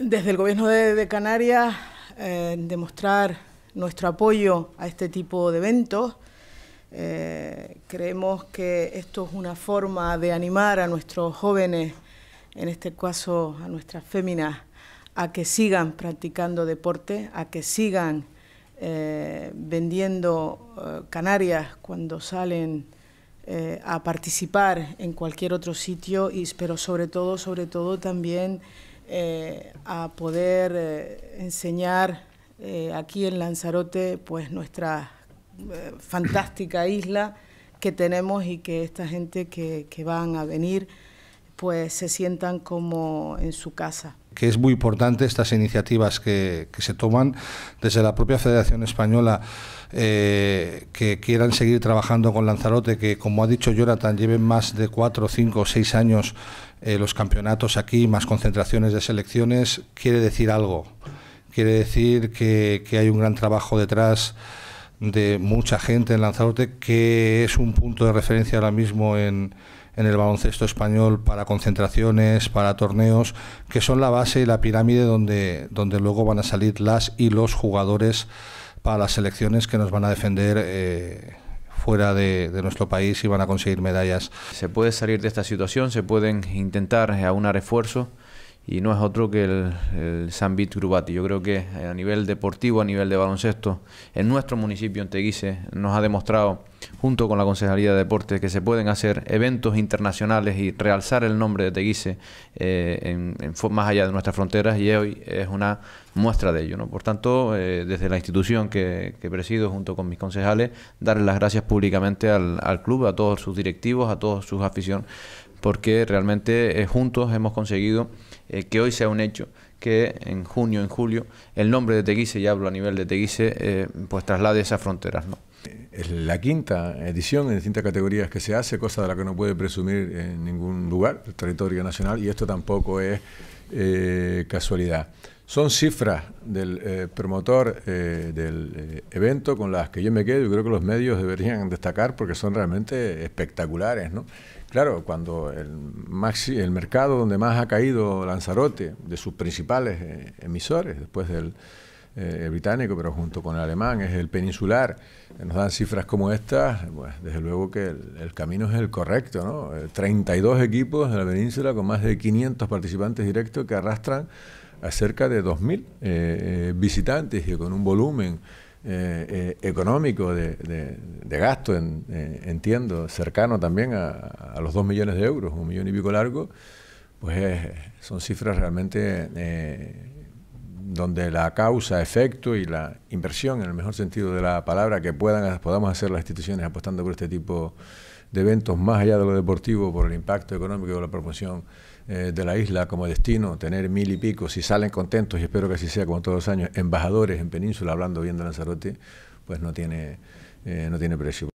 desde el Gobierno de, Canarias eh, demostrar nuestro apoyo a este tipo de eventos. Eh, creemos que esto es una forma de animar a nuestros jóvenes, en este caso a nuestras féminas, a que sigan practicando deporte, a que sigan eh, vendiendo Canarias cuando salen a participar en cualquier otro sitio, y, pero sobre todo, sobre todo también eh, a poder eh, enseñar eh, aquí en Lanzarote pues nuestra fantástica isla que tenemos y que esta gente que, que van a venir pues se sientan como en su casa que es muy importante estas iniciativas que, se toman desde la propia Federación Española eh, que quieran seguir trabajando con Lanzarote, que como ha dicho Jonathan, lleven más de cuatro, cinco, seis años eh, los campeonatos aquí, más concentraciones de selecciones, quiere decir algo. Quiere decir que, que hay un gran trabajo detrás de mucha gente en Lanzarote, que es un punto de referencia ahora mismo en, en el baloncesto español para concentraciones, para torneos, que son la base y la pirámide donde, donde luego van a salir las y los jugadores para las selecciones que nos van a defender. Eh, fuera de, nuestro país y van a conseguir medallas. Se puede salir de esta situación, se pueden intentar aunar esfuerzos y no es otro que el, el San Grubati. Yo creo que a nivel deportivo, a nivel de baloncesto, en nuestro municipio, en Teguise, nos ha demostrado, junto con la Concejalía de Deportes, que se pueden hacer eventos internacionales y realzar el nombre de Teguise eh, en, más allá de nuestras fronteras, y hoy es una muestra de ello. ¿no? Por tanto, eh, desde la institución que, presido, junto con mis concejales, darle las gracias públicamente al, club, a todos sus directivos, a todos sus afición, porque realmente eh, juntos hemos conseguido eh, que hoy sea un hecho que en junio, en julio, el nombre de Teguise, ya hablo a nivel de Teguise, eh, pues traslade esas fronteras. ¿no? Es la quinta edición en distintas categorías que se hace, cosa de la que no puede presumir en ningún lugar, el territorio nacional, y esto tampoco es eh, casualidad. Son cifras del eh, promotor eh, del eh, evento con las que yo me quedo y creo que los medios deberían destacar porque son realmente espectaculares. ¿no? Claro, cuando el, maxi, el mercado donde más ha caído Lanzarote, de sus principales emisores, después del, eh, británico, pero junto con el alemán, es el peninsular, eh, nos dan cifras como estas, pues desde luego que el, camino es el correcto, ¿no? 32 eh, equipos de la península con más de 500 participantes directos que arrastran a cerca de 2.000 visitantes y con un volumen económico de, gasto, en, entiendo, cercano también a, a, los 2 millones de euros, un millón y pico largo, pues son cifras realmente donde la causa, efecto y la inversión, en el mejor sentido de la palabra, que puedan, podamos hacer las instituciones apostando por este tipo de eventos, más allá de lo deportivo, por el impacto económico y la promoción eh, de la isla como destino, tener mil y pico, si salen contentos, y espero que así sea como todos los años, embajadores en Península hablando bien de Lanzarote, pues no tiene, eh, no tiene precio.